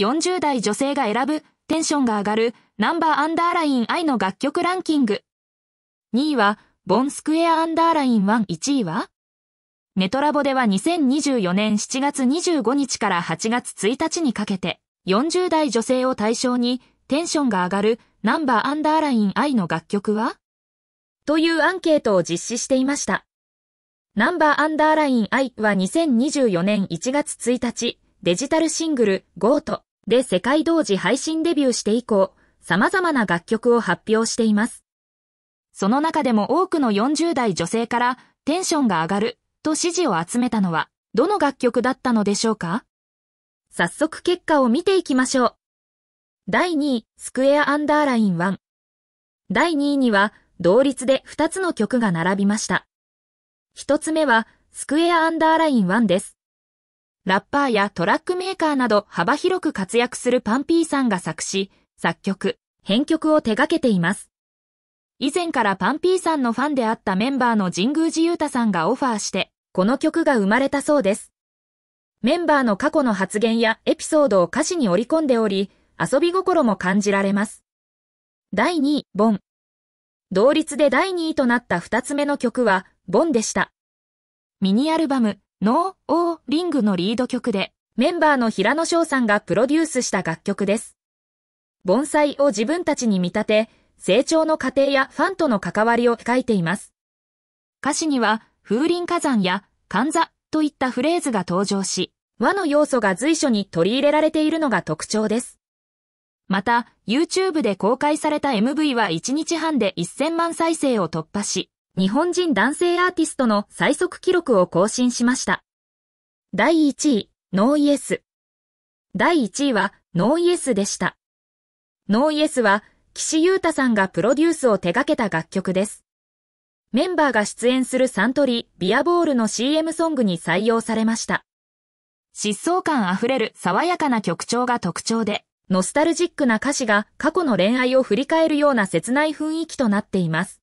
40代女性が選ぶテンションが上がるナンバーアンダーライン I の楽曲ランキング。2位は、ボンスクエアアンダーライン1、1位はネトラボでは2024年7月25日から8月1日にかけて、40代女性を対象にテンションが上がるナンバーアンダーライン I の楽曲はというアンケートを実施していました。ナンバーアンダーライン I は2024年1月1日、デジタルシングル GO とで世界同時配信デビューして以降、様々な楽曲を発表しています。その中でも多くの40代女性からテンションが上がると支持を集めたのは、どの楽曲だったのでしょうか早速結果を見ていきましょう。第2位、スクエアアンダーライン1。第2位には、同率で2つの曲が並びました。1つ目は、スクエアアンダーライン1です。ラッパーやトラックメーカーなど幅広く活躍するパンピーさんが作詞、作曲、編曲を手掛けています。以前からパンピーさんのファンであったメンバーの神宮寺勇太さんがオファーして、この曲が生まれたそうです。メンバーの過去の発言やエピソードを歌詞に織り込んでおり、遊び心も感じられます。第2位、ボン。同率で第2位となった2つ目の曲は、ボンでした。ミニアルバム、ノー・オー・リングのリード曲で、メンバーの平野翔さんがプロデュースした楽曲です。盆栽を自分たちに見立て、成長の過程やファンとの関わりを書いています。歌詞には、風林火山や寒座といったフレーズが登場し、和の要素が随所に取り入れられているのが特徴です。また、YouTube で公開された MV は1日半で1000万再生を突破し、日本人男性アーティストの最速記録を更新しました。第1位、ノーイエス。第1位は、ノーイエスでした。ノーイエスは、岸優太さんがプロデュースを手掛けた楽曲です。メンバーが出演するサントリー、ビアボールの CM ソングに採用されました。疾走感あふれる爽やかな曲調が特徴で、ノスタルジックな歌詞が過去の恋愛を振り返るような切ない雰囲気となっています。